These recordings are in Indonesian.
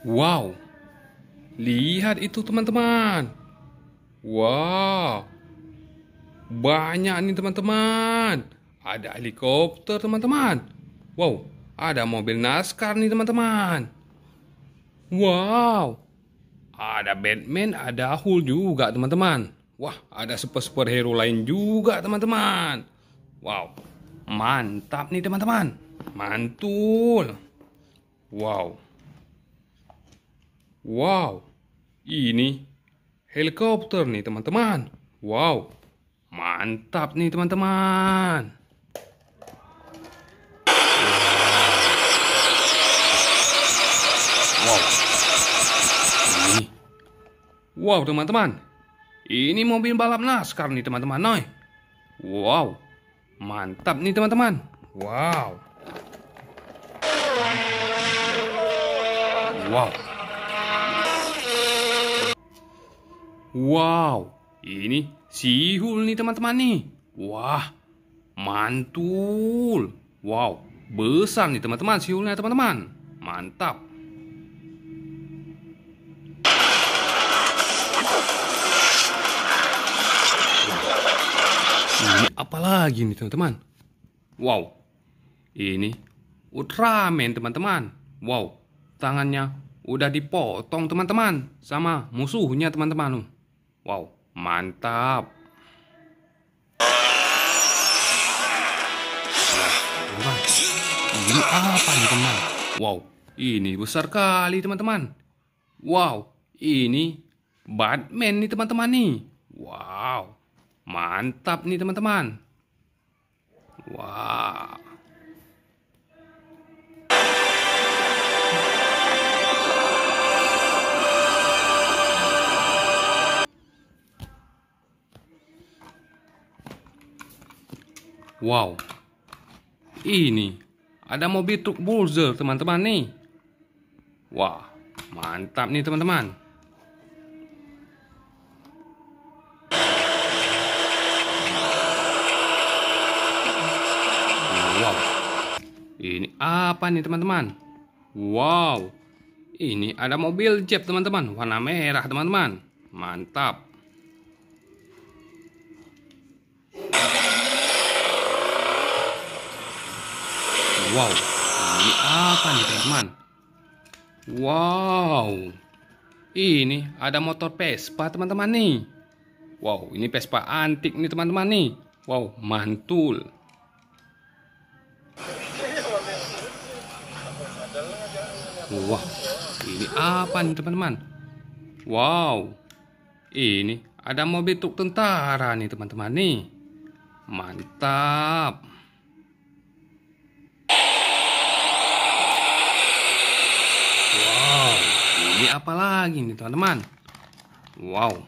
Wow, lihat itu teman-teman. Wow, banyak nih teman-teman. Ada helikopter teman-teman. Wow, ada mobil NASCAR nih teman-teman. Wow, ada Batman, ada Hulk juga teman-teman. Wah, ada super superhero lain juga teman-teman. Wow, mantap nih teman-teman. Mantul. Wow. Wow, ini helikopter nih teman-teman. Wow, mantap nih teman-teman. Wow, ini. Wow teman-teman, ini mobil balap NASCAR nih teman-teman. Noi. Wow, mantap nih teman-teman. Wow. Wow. Wow, ini sihul nih teman-teman nih. Wah, mantul. Wow, besar nih teman-teman sihulnya teman-teman. Mantap. Ini apa lagi nih teman-teman? Wow, ini Ultraman teman-teman. Wow, tangannya udah dipotong teman-teman sama musuhnya teman-teman. Wow, mantap. Nah, ini apa nih teman? Wow, ini besar kali teman-teman. Wow, ini Batman nih teman-teman nih. Wow, mantap nih teman-teman. Wow. Wow. Ini ada mobil truk bulldozer teman-teman nih. Wah, mantap nih teman-teman. Wow. Ini apa nih teman-teman? Wow. Ini ada mobil Jeep teman-teman, warna merah teman-teman. Mantap. wow ini apa nih teman-teman wow ini ada motor Vespa teman-teman nih wow ini Vespa antik nih teman-teman nih wow mantul wah wow, ini apa nih teman-teman wow ini ada mobil truk tentara nih teman-teman nih mantap apa lagi nih teman-teman Wow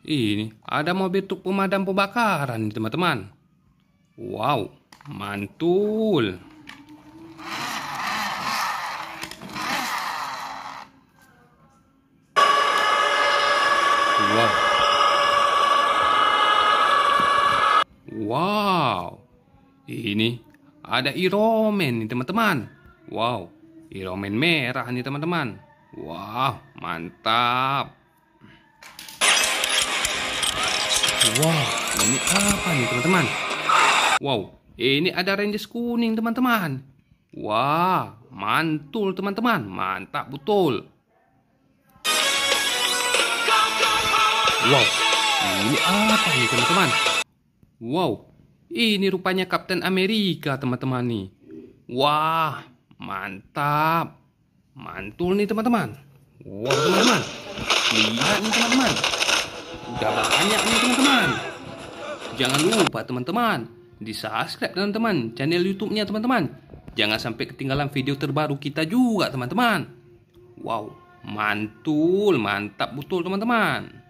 Ini ada mobil truk pemadam pembakaran nih teman-teman Wow Mantul Wow Wow Ini ada iromen nih teman-teman Wow iromen merah nih teman-teman Wow, mantap. Wow, ini apa nih teman-teman? Wow, ini ada ranges kuning teman-teman. Wah, wow, mantul teman-teman. Mantap betul. Wow, ini apa nih teman-teman? Wow, ini rupanya Kapten Amerika teman-teman nih. Wah, wow, mantap. Mantul nih teman-teman. Wow teman-teman. Lihat nih teman-teman. Udah banyak nih teman-teman. Jangan lupa teman-teman. Di subscribe teman-teman channel YouTube-nya teman-teman. Jangan sampai ketinggalan video terbaru kita juga teman-teman. Wow, mantul, mantap betul teman-teman.